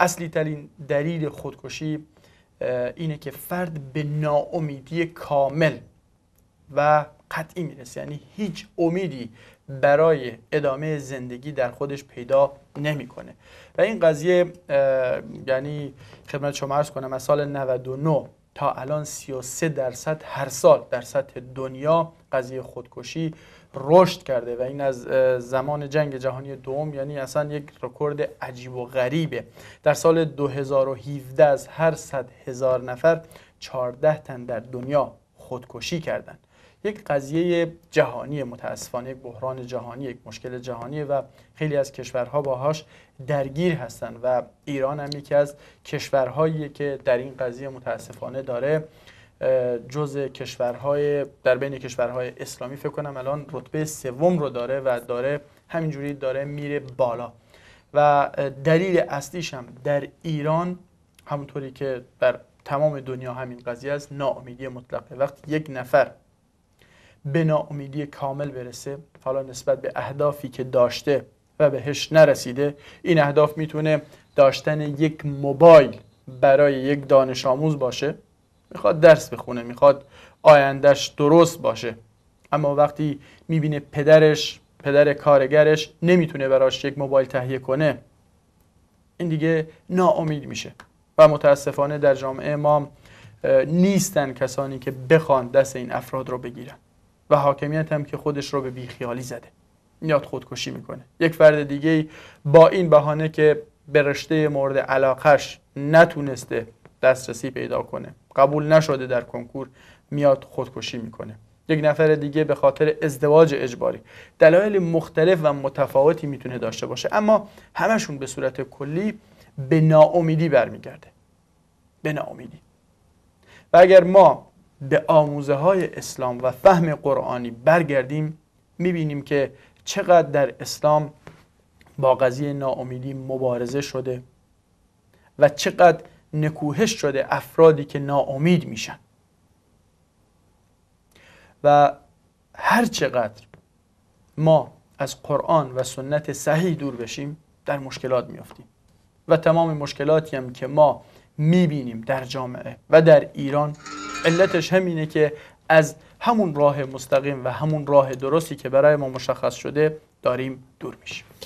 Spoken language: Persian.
اصلی ترین دلیل خودکشی اینه که فرد به ناامیدی کامل و قطعی میرسه یعنی هیچ امیدی برای ادامه زندگی در خودش پیدا نمیکنه و این قضیه یعنی خدمت شما عرض کنم از سال 99 تا الان 33 درصد هر سال در سطح دنیا قضیه خودکشی رشد کرده و این از زمان جنگ جهانی دوم یعنی اصلا یک رکورد عجیب و غریبه در سال 2017 از هر صد هزار نفر 14 تن در دنیا خودکشی کردند یک قضیه جهانی متاسفانه یک بحران جهانی یک مشکل جهانی و خیلی از کشورها باهاش درگیر هستند و ایران هم یکی از کشورهایی که در این قضیه متاسفانه داره جز کشورهای در بین کشورهای اسلامی فکر کنم الان رتبه سوم رو داره و داره همینجوری داره میره بالا و دلیل اصلیش هم در ایران همونطوری که در تمام دنیا همین قضیه است ناامیدی مطلقه وقتی یک نفر به ناامیدی کامل برسه حالا نسبت به اهدافی که داشته و بهش نرسیده این اهداف میتونه داشتن یک موبایل برای یک دانش آموز باشه میخواد درس بخونه میخواد آیندهش درست باشه اما وقتی میبینه پدرش پدر کارگرش نمیتونه براش یک موبایل تهیه کنه این دیگه ناامید میشه و متاسفانه در جامعه ما نیستن کسانی که بخوان دست این افراد رو بگیرن و حاکمیت هم که خودش رو به بیخیالی زده میاد خودکشی میکنه یک فرد دیگه با این بهانه که به رشته مورد علاقش نتونسته دسترسی پیدا کنه قبول نشده در کنکور میاد خودکشی میکنه یک نفر دیگه به خاطر ازدواج اجباری دلایل مختلف و متفاوتی میتونه داشته باشه اما همشون به صورت کلی به ناامیدی برمیگرده به ناامیدی و اگر ما به آموزه های اسلام و فهم قرآنی برگردیم میبینیم که چقدر در اسلام با قضیه ناامیدی مبارزه شده و چقدر نکوهش شده افرادی که ناامید میشن و هر چقدر ما از قرآن و سنت صحیح دور بشیم در مشکلات میافتیم و تمام مشکلاتی هم که ما میبینیم در جامعه و در ایران علتش همینه که از همون راه مستقیم و همون راه درستی که برای ما مشخص شده داریم دور میشیم